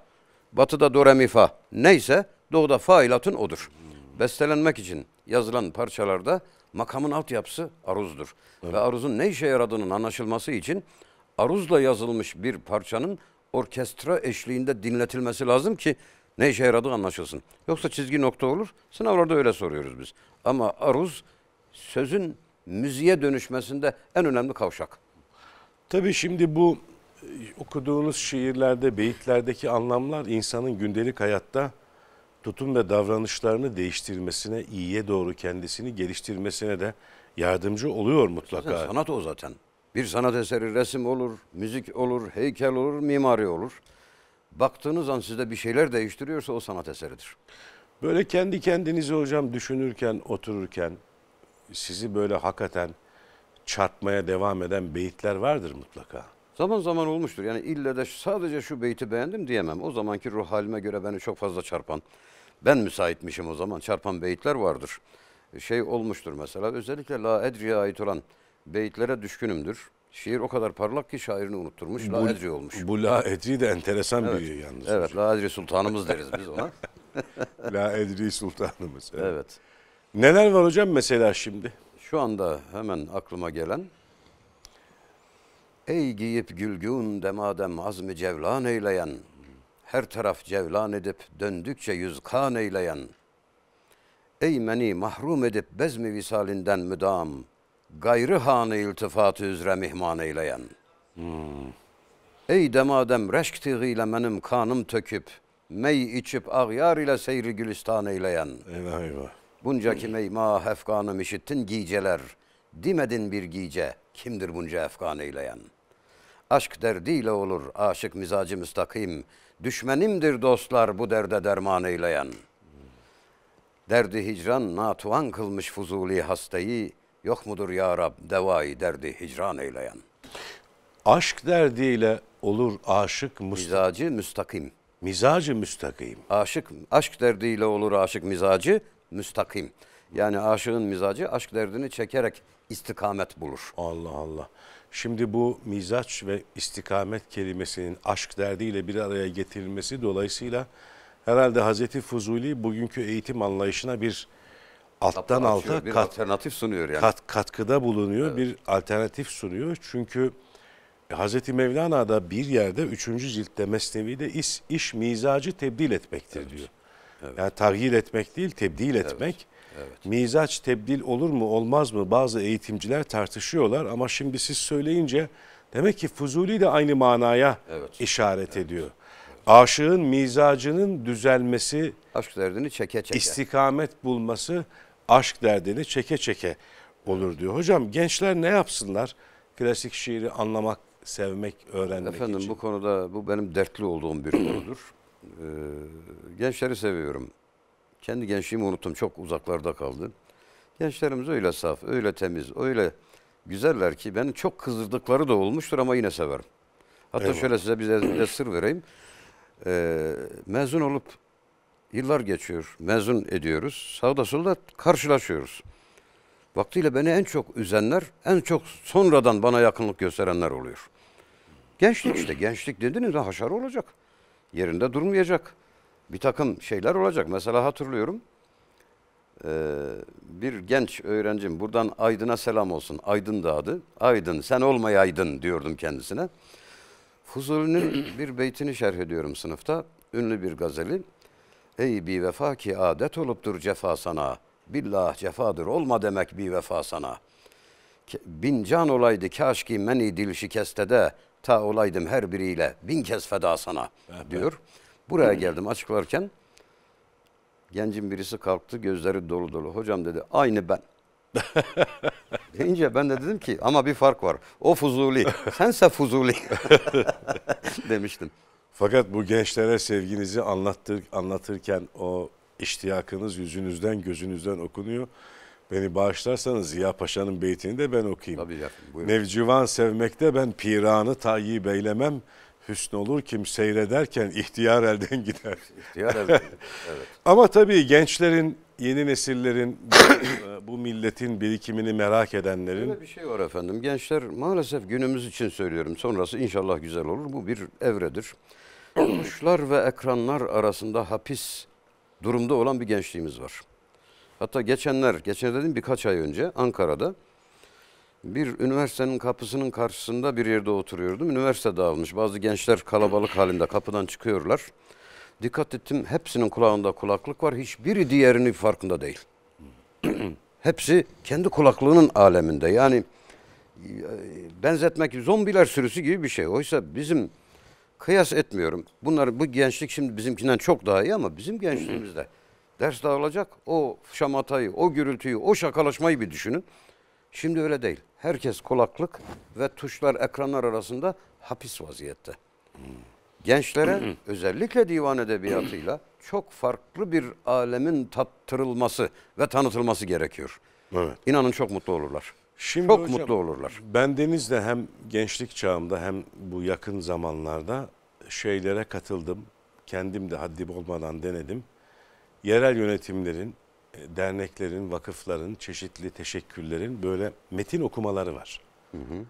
Batıda do neyse doğuda fa ilatın odur. Bestelenmek için yazılan parçalarda makamın altyapısı aruzdur. Evet. Ve aruzun ne işe yaradığının anlaşılması için aruzla yazılmış bir parçanın orkestra eşliğinde dinletilmesi lazım ki ne işe yaradığı anlaşılsın. Yoksa çizgi nokta olur. Sınavlarda öyle soruyoruz biz. Ama aruz sözün müziğe dönüşmesinde en önemli kavşak. Tabii şimdi bu okuduğunuz şiirlerde, beyitlerdeki anlamlar insanın gündelik hayatta tutum ve davranışlarını değiştirmesine, iyiye doğru kendisini geliştirmesine de yardımcı oluyor mutlaka. Zaten sanat o zaten. Bir sanat eseri resim olur, müzik olur, heykel olur, mimari olur. Baktığınız an sizde bir şeyler değiştiriyorsa o sanat eseridir. Böyle kendi kendinizi hocam düşünürken, otururken sizi böyle hakikaten çarpmaya devam eden beyitler vardır mutlaka. Zaman zaman olmuştur. Yani ille de sadece şu beyti beğendim diyemem. O zamanki ruh halime göre beni çok fazla çarpan, ben müsaitmişim o zaman, çarpan beyitler vardır. E, şey olmuştur mesela, özellikle La Edri'ye ait olan beyitlere düşkünümdür. Şiir o kadar parlak ki şairini unutturmuş, bu, La Edri olmuş. Bu La Edri de enteresan evet. bir şey yalnız. Evet, hocam. La Edri sultanımız deriz biz ona. la Edri sultanımız. Evet. evet. Neler var hocam mesela şimdi? Şu anda hemen aklıma gelen Ey giyip gülgün demadem azmi cevlan eyleyen, her taraf cevlan edip döndükçe yüz kan eyleyen, ey meni mahrum edip bezmi visalinden müdam, gayrı hanı iltifatı üzre mihman eyleyen. Hmm. Ey demadem reşk ile benim kanım töküp, mey içip ağyar ile seyri gülistan eyleyen. Eyvah eyvah. Bunca ki meyma hefkanım işittin giceler, dimedin bir gice, kimdir bunca efkan eyleyen.'' Aşk derdiyle olur aşık mizacı müstakim. Düşmenimdir dostlar bu derde derman eyleyen. Derdi hicran natuan kılmış fuzuli hastayı. Yok mudur ya Rab devayı derdi hicran eyleyen. Aşk derdiyle olur aşık müst mizacı müstakim. Mizacı müstakim. Aşık aşk derdiyle olur aşık mizacı müstakim. Yani aşığın mizacı aşk derdini çekerek istikamet bulur. Allah Allah. Şimdi bu mizaç ve istikamet kelimesinin aşk derdiyle bir araya getirilmesi dolayısıyla herhalde Hazreti Fuzuli bugünkü eğitim anlayışına bir alttan alta kat, alternatif sunuyor yani. Kat, katkıda bulunuyor, evet. bir alternatif sunuyor. Çünkü Hazreti Mevlana da bir yerde 3. ciltte Mesnevi'de iş, iş mizacı tebdil etmektir evet. diyor. Evet. Yani tahhir etmek değil, tebdil etmek. Evet. Evet. Mizaç tebdil olur mu olmaz mı bazı eğitimciler tartışıyorlar ama şimdi siz söyleyince demek ki Fuzuli de aynı manaya evet. işaret evet. ediyor. Aşığın mizacının düzelmesi, aşk derdini çeke çeke, istikamet bulması aşk derdini çeke çeke olur diyor. Hocam gençler ne yapsınlar klasik şiiri anlamak, sevmek, öğrenmek Efendim, için? Efendim bu konuda bu benim dertli olduğum bir konudur. Ee, gençleri seviyorum. Kendi gençliğimi unuttum. Çok uzaklarda kaldım. Gençlerimiz öyle saf, öyle temiz, öyle güzeller ki beni çok kızdırdıkları da olmuştur ama yine severim. Hatta Eyvallah. şöyle size bir sır vereyim. Ee, mezun olup yıllar geçiyor, mezun ediyoruz. Sağda solda karşılaşıyoruz. Vaktiyle beni en çok üzenler, en çok sonradan bana yakınlık gösterenler oluyor. Gençlik işte, gençlik dediniz de haşar olacak. Yerinde durmayacak bir takım şeyler olacak. Mesela hatırlıyorum e, bir genç öğrencim buradan Aydın'a selam olsun. Aydın da adı. Aydın sen olmayaydın diyordum kendisine. Fuzuli'nin bir beytini şerh ediyorum sınıfta. Ünlü bir gazeli. Ey bir vefa ki adet olupdur cefa sana. Billah cefadır olma demek bir vefa sana. Bin can olaydı kaşki meni dil şikeste de ta olaydım her biriyle bin kez feda sana diyor. Evet. Buraya geldim açıklarken gencin birisi kalktı gözleri dolu dolu. Hocam dedi aynı ben. Deyince ben de dedim ki ama bir fark var. O Fuzuli, sense Fuzuli demiştim. Fakat bu gençlere sevginizi anlattır, anlatırken o iştiyakınız yüzünüzden gözünüzden okunuyor. Beni bağışlarsanız Ziya Paşa'nın beytini de ben okuyayım. Tabii efendim, Nevcivan sevmekte ben piranı tayyip eylemem. Hüsnü olur kim seyrederken ihtiyar elden gider. İhtiyar elden gider. Evet. Ama tabii gençlerin, yeni nesillerin, bu, e, milletin birikimini merak edenlerin... Böyle bir şey var efendim. Gençler maalesef günümüz için söylüyorum. Sonrası inşallah güzel olur. Bu bir evredir. Kuşlar ve ekranlar arasında hapis durumda olan bir gençliğimiz var. Hatta geçenler, geçen dedim birkaç ay önce Ankara'da bir üniversitenin kapısının karşısında bir yerde oturuyordum. Üniversite dağılmış. Bazı gençler kalabalık halinde kapıdan çıkıyorlar. Dikkat ettim hepsinin kulağında kulaklık var. Hiçbiri diğerinin farkında değil. Hepsi kendi kulaklığının aleminde. Yani e, benzetmek zombiler sürüsü gibi bir şey. Oysa bizim kıyas etmiyorum. Bunlar bu gençlik şimdi bizimkinden çok daha iyi ama bizim gençliğimizde ders dağılacak. O şamatayı, o gürültüyü, o şakalaşmayı bir düşünün. Şimdi öyle değil herkes kulaklık ve tuşlar ekranlar arasında hapis vaziyette. Gençlere özellikle divan edebiyatıyla çok farklı bir alemin tattırılması ve tanıtılması gerekiyor. Evet. İnanın çok mutlu olurlar. Şimdi çok hocam, mutlu olurlar. Ben Deniz'de hem gençlik çağımda hem bu yakın zamanlarda şeylere katıldım. Kendim de haddim olmadan denedim. Yerel yönetimlerin derneklerin, vakıfların, çeşitli teşekkürlerin böyle metin okumaları var. Hı hı.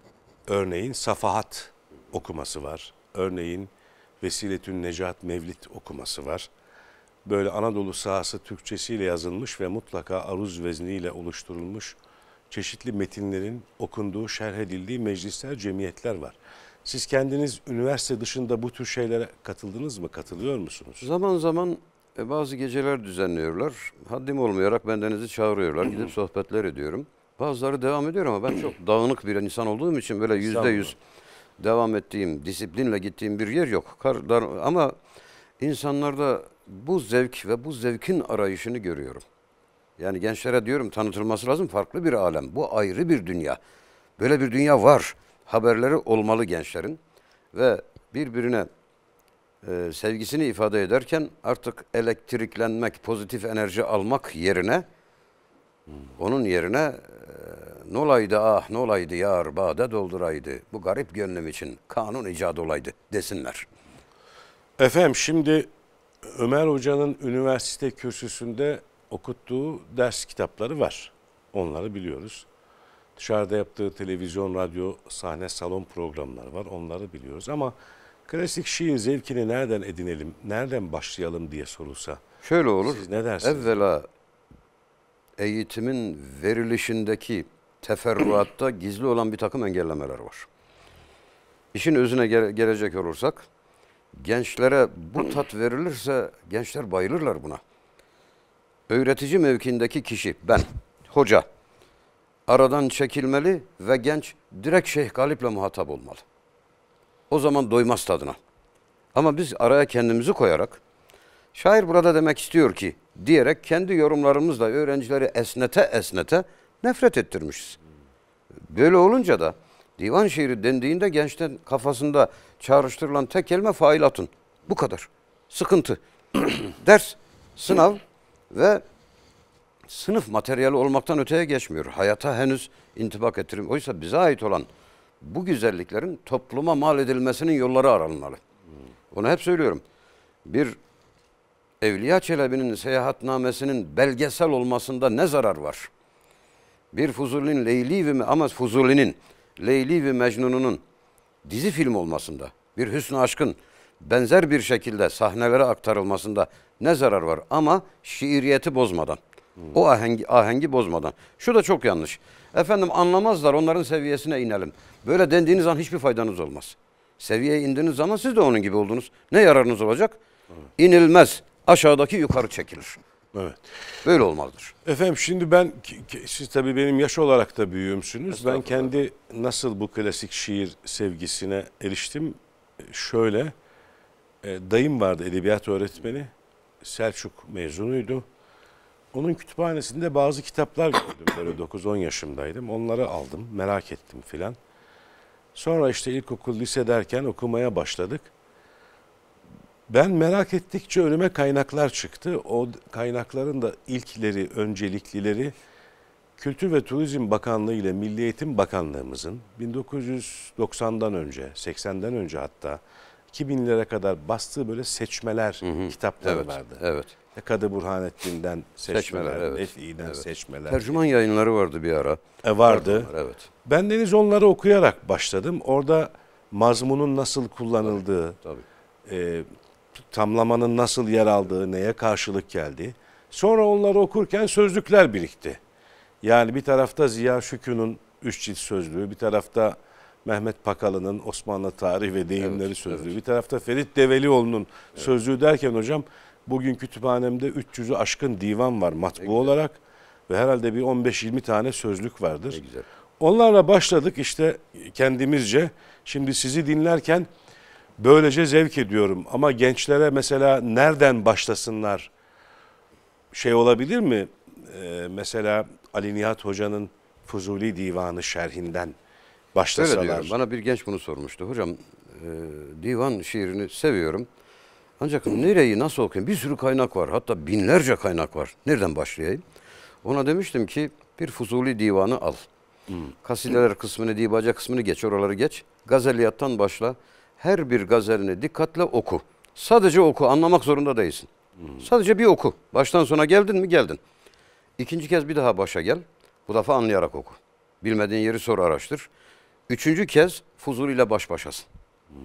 Örneğin Safahat okuması var. Örneğin Vesiletün Necat Mevlit okuması var. Böyle Anadolu sahası Türkçesiyle yazılmış ve mutlaka aruz vezniyle oluşturulmuş çeşitli metinlerin okunduğu, şerh edildiği meclisler, cemiyetler var. Siz kendiniz üniversite dışında bu tür şeylere katıldınız mı? Katılıyor musunuz? Zaman zaman e, bazı geceler düzenliyorlar. Haddim olmayarak bendenizi çağırıyorlar. Gidip sohbetler ediyorum. Bazıları devam ediyor ama ben çok dağınık bir insan olduğum için böyle yüzde yüz devam ettiğim, disiplinle gittiğim bir yer yok. Kar, dar, ama insanlarda bu zevk ve bu zevkin arayışını görüyorum. Yani gençlere diyorum tanıtılması lazım farklı bir alem. Bu ayrı bir dünya. Böyle bir dünya var. Haberleri olmalı gençlerin ve birbirine e, sevgisini ifade ederken artık elektriklenmek, pozitif enerji almak yerine onun yerine e, ne ah nolaydı olaydı yar bağda dolduraydı bu garip gönlüm için kanun icadı olaydı desinler. Efendim şimdi Ömer Hoca'nın üniversite kürsüsünde okuttuğu ders kitapları var. Onları biliyoruz. Dışarıda yaptığı televizyon, radyo, sahne, salon programları var. Onları biliyoruz ama Klasik şiir zevkini nereden edinelim, nereden başlayalım diye sorulsa. Şöyle olur. Siz ne dersiniz? Evvela eğitimin verilişindeki teferruatta gizli olan bir takım engellemeler var. İşin özüne gele gelecek olursak, gençlere bu tat verilirse gençler bayılırlar buna. Öğretici mevkindeki kişi, ben, hoca, aradan çekilmeli ve genç direkt Şeyh Galip'le muhatap olmalı. O zaman doymaz tadına. Ama biz araya kendimizi koyarak şair burada demek istiyor ki diyerek kendi yorumlarımızla öğrencileri esnete esnete nefret ettirmişiz. Böyle olunca da divan şiiri dendiğinde gençten kafasında çağrıştırılan tek kelime failatın. Bu kadar. Sıkıntı. Ders, sınav ve sınıf materyali olmaktan öteye geçmiyor. Hayata henüz intibak ettirim. Oysa bize ait olan bu güzelliklerin topluma mal edilmesinin yolları aranmalı. Onu hep söylüyorum. Bir Evliya Çelebi'nin seyahatnamesinin belgesel olmasında ne zarar var? Bir Fuzuli'nin Leyli ve ama Fuzuli'nin Leyli ve Mecnun'unun dizi film olmasında, bir Hüsnü Aşk'ın benzer bir şekilde sahnelere aktarılmasında ne zarar var? Ama şiiriyeti bozmadan, hmm. o ahengi, ahengi bozmadan. Şu da çok yanlış. Efendim anlamazlar onların seviyesine inelim. Böyle dendiğiniz an hiçbir faydanız olmaz. Seviyeye indiğiniz zaman siz de onun gibi oldunuz. Ne yararınız olacak? Evet. İnilmez. Aşağıdaki yukarı çekilir. Evet. Böyle olmalıdır. Efendim şimdi ben siz tabii benim yaş olarak da büyüğümsünüz. Ben kendi nasıl bu klasik şiir sevgisine eriştim? E, şöyle e, dayım vardı edebiyat öğretmeni. Selçuk mezunuydu. Onun kütüphanesinde bazı kitaplar gördüm. Böyle 9-10 yaşımdaydım. Onları aldım. Merak ettim filan. Sonra işte ilkokul, lise derken okumaya başladık. Ben merak ettikçe önüme kaynaklar çıktı. O kaynakların da ilkleri, önceliklileri Kültür ve Turizm Bakanlığı ile Milli Eğitim Bakanlığımızın 1990'dan önce, 80'den önce hatta 2000'lere kadar bastığı böyle seçmeler hı hı. kitapları evet, vardı. Evet. E, Kadı Burhanettin'den seçmeler, seçmeler Nefi'den evet. seçmeler. Tercüman yayınları vardı bir ara. E, vardı. vardı evet. Ben Deniz onları okuyarak başladım. Orada mazmunun nasıl kullanıldığı, tabii, tabii. E, tamlamanın nasıl yer aldığı, neye karşılık geldi. Sonra onları okurken sözlükler birikti. Yani bir tarafta Ziya Şükrü'nün üç cilt sözlüğü, bir tarafta Mehmet Pakalı'nın Osmanlı Tarih ve Deyimleri evet, sözlüğü, evet. bir tarafta Ferit Develioğlu'nun evet. sözlüğü derken hocam Bugün kütüphanemde 300'ü aşkın divan var matbu olarak ve herhalde bir 15-20 tane sözlük vardır. Ne güzel. Onlarla başladık işte kendimizce. Şimdi sizi dinlerken böylece zevk ediyorum ama gençlere mesela nereden başlasınlar şey olabilir mi? Ee, mesela Ali Nihat Hoca'nın Fuzuli Divanı şerhinden başlasalar. Öyle diyorum. Bana bir genç bunu sormuştu. Hocam e, divan şiirini seviyorum ancak nereyi nasıl okuyayım? Bir sürü kaynak var. Hatta binlerce kaynak var. Nereden başlayayım? Ona demiştim ki bir Fuzuli divanı al. Hmm. Kasideler kısmını, dibaca kısmını geç, oraları geç. Gazeliyattan başla. Her bir gazelini dikkatle oku. Sadece oku, anlamak zorunda değilsin. Hmm. Sadece bir oku. Baştan sona geldin mi geldin. İkinci kez bir daha başa gel. Bu defa anlayarak oku. Bilmediğin yeri sor, araştır. Üçüncü kez Fuzuli ile baş başasın. Hmm.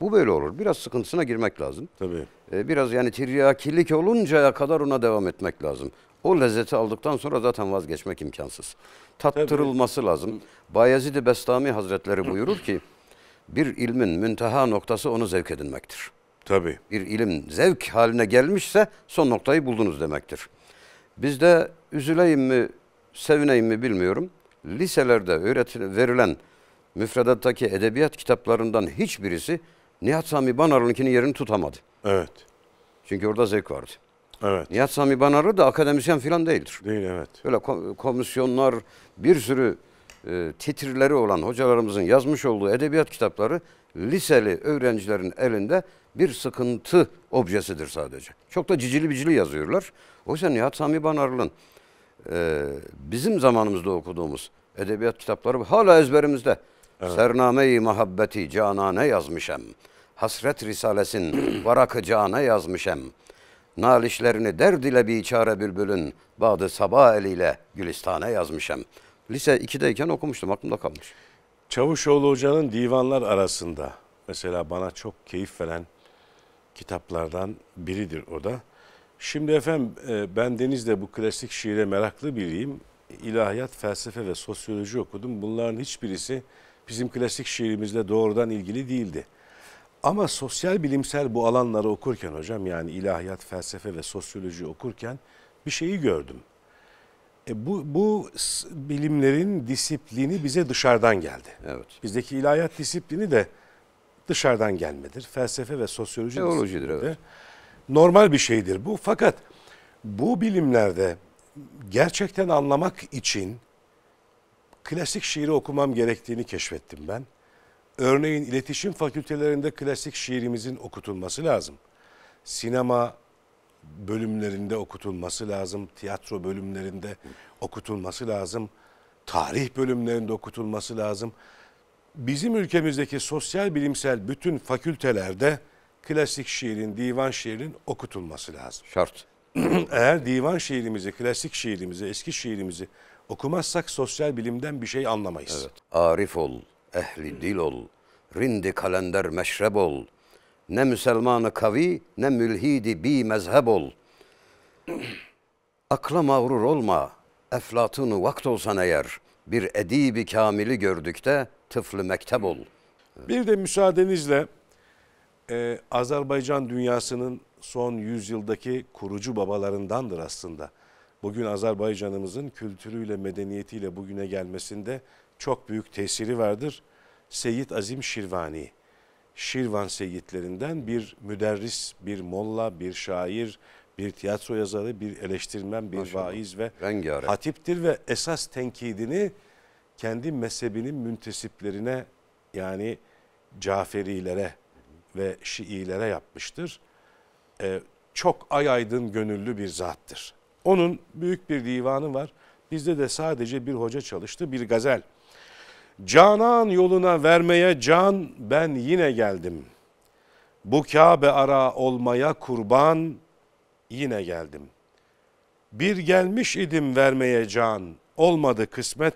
Bu böyle olur. Biraz sıkıntısına girmek lazım. Tabii. Ee, biraz yani tiryakilik oluncaya kadar ona devam etmek lazım. O lezzeti aldıktan sonra zaten vazgeçmek imkansız. Tattırılması Tabii. lazım. Bayezid-i Bestami Hazretleri buyurur ki bir ilmin münteha noktası onu zevk edinmektir. Tabii. Bir ilim zevk haline gelmişse son noktayı buldunuz demektir. Biz de üzüleyim mi, sevineyim mi bilmiyorum. Liselerde öğretil verilen müfredattaki edebiyat kitaplarından hiçbirisi Nihat Sami Banar'ınkinin yerini tutamadı. Evet. Çünkü orada zevk vardı. Evet. Nihat Sami Banar'ı da akademisyen falan değildir. Değil evet. Böyle komisyonlar bir sürü e, titrileri olan hocalarımızın yazmış olduğu edebiyat kitapları liseli öğrencilerin elinde bir sıkıntı objesidir sadece. Çok da cicili bicili yazıyorlar. Oysa Nihat Sami Banarlı'nın e, bizim zamanımızda okuduğumuz edebiyat kitapları hala ezberimizde. Evet. Sername-i muhabbeti canane yazmışım, Hasret risalesin varakı cana yazmışem. Nalişlerini derd ile biçare bülbülün badı sabah eliyle gülistane yazmışım. Lise 2'deyken okumuştum aklımda kalmış. Çavuşoğlu Hoca'nın divanlar arasında mesela bana çok keyif veren kitaplardan biridir o da. Şimdi efendim e, ben Deniz'de bu klasik şiire meraklı biriyim. İlahiyat, felsefe ve sosyoloji okudum. Bunların hiçbirisi bizim klasik şiirimizle doğrudan ilgili değildi. Ama sosyal bilimsel bu alanları okurken hocam yani ilahiyat, felsefe ve sosyoloji okurken bir şeyi gördüm. E bu, bu bilimlerin disiplini bize dışarıdan geldi. Evet. Bizdeki ilahiyat disiplini de dışarıdan gelmedir. Felsefe ve sosyoloji Teolojidir, evet. normal bir şeydir bu. Fakat bu bilimlerde gerçekten anlamak için klasik şiiri okumam gerektiğini keşfettim ben. Örneğin iletişim fakültelerinde klasik şiirimizin okutulması lazım. Sinema bölümlerinde okutulması lazım, tiyatro bölümlerinde okutulması lazım, tarih bölümlerinde okutulması lazım. Bizim ülkemizdeki sosyal bilimsel bütün fakültelerde klasik şiirin, divan şiirin okutulması lazım. Şart. Eğer divan şiirimizi, klasik şiirimizi, eski şiirimizi Okumazsak sosyal bilimden bir şey anlamayız. Evet. Arif ol, ehli dil ol, rindi kalender meşreb ol. Ne Müslümanı kavi, ne mülhidi bi mezheb ol. Akla mağrur olma, eflatunu vakt olsan eğer, bir edibi kamili gördükte tıflı mektep ol. Bir de müsaadenizle e, Azerbaycan dünyasının son yüzyıldaki kurucu babalarındandır aslında bugün Azerbaycan'ımızın kültürüyle, medeniyetiyle bugüne gelmesinde çok büyük tesiri vardır. Seyit Azim Şirvani, Şirvan Seyitlerinden bir müderris, bir molla, bir şair, bir tiyatro yazarı, bir eleştirmen, bir Maşallah. vaiz ve Rengarenk. hatiptir ve esas tenkidini kendi mezhebinin müntesiplerine yani Caferilere ve Şiilere yapmıştır. Ee, çok ayaydın gönüllü bir zattır. Onun büyük bir divanı var. Bizde de sadece bir hoca çalıştı, bir gazel. Canan yoluna vermeye can ben yine geldim. Bu Kabe ara olmaya kurban yine geldim. Bir gelmiş idim vermeye can, olmadı kısmet.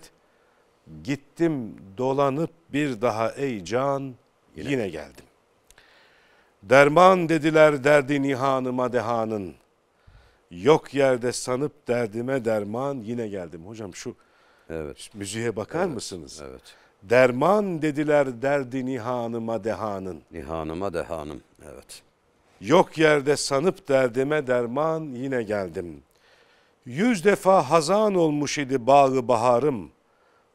Gittim dolanıp bir daha ey can yine, yine geldim. Derman dediler derdi nihanıma dehanın. Yok yerde sanıp derdime derman yine geldim. Hocam şu evet. müziğe bakar evet. mısınız? Evet. Derman dediler derdi nihanıma dehanın. Nihanıma dehanım evet. Yok yerde sanıp derdime derman yine geldim. Yüz defa hazan olmuş idi bağı baharım.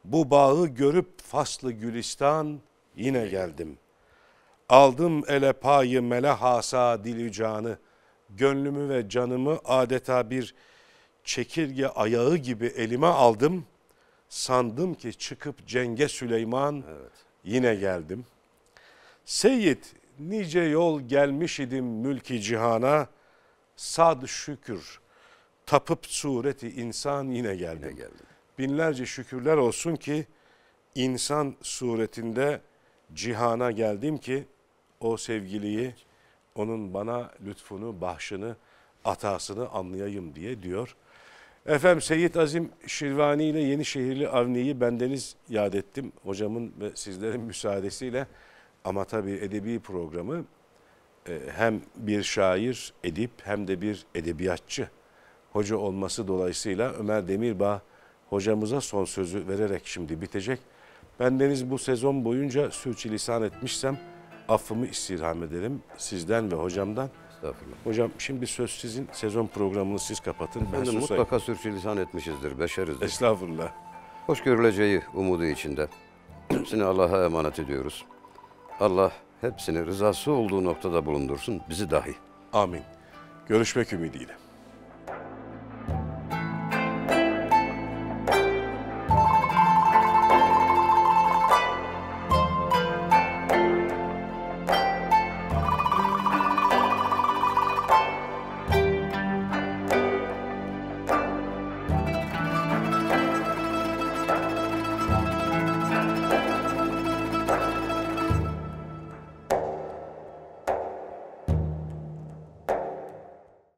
Bu bağı görüp faslı gülistan yine geldim. Aldım ele payı mele hasa dilü canı gönlümü ve canımı adeta bir çekirge ayağı gibi elime aldım. Sandım ki çıkıp Cenge Süleyman evet. yine geldim. Seyit nice yol gelmiş idim mülki cihana sad şükür tapıp sureti insan yine geldim. Yine geldim. Binlerce şükürler olsun ki insan suretinde cihana geldim ki o sevgiliyi onun bana lütfunu, bahşını, atasını anlayayım diye diyor. Efem Seyyid Azim Şirvani ile Yenişehirli Avni'yi bendeniz yad ettim. Hocamın ve sizlerin müsaadesiyle. Ama tabii edebi programı e, hem bir şair edip hem de bir edebiyatçı hoca olması dolayısıyla Ömer Demirbağ hocamıza son sözü vererek şimdi bitecek. Bendeniz bu sezon boyunca sürçülisan etmişsem affımı istirham edelim sizden ve hocamdan. Estağfurullah. Hocam şimdi söz sizin sezon programını siz kapatın. Ben Efendim, mutlaka sürçülisan etmişizdir, beşeriz. Estağfurullah. Hoş görüleceği umudu içinde. Hepsini Allah'a emanet ediyoruz. Allah hepsini rızası olduğu noktada bulundursun, bizi dahi. Amin. Görüşmek ümidiyle.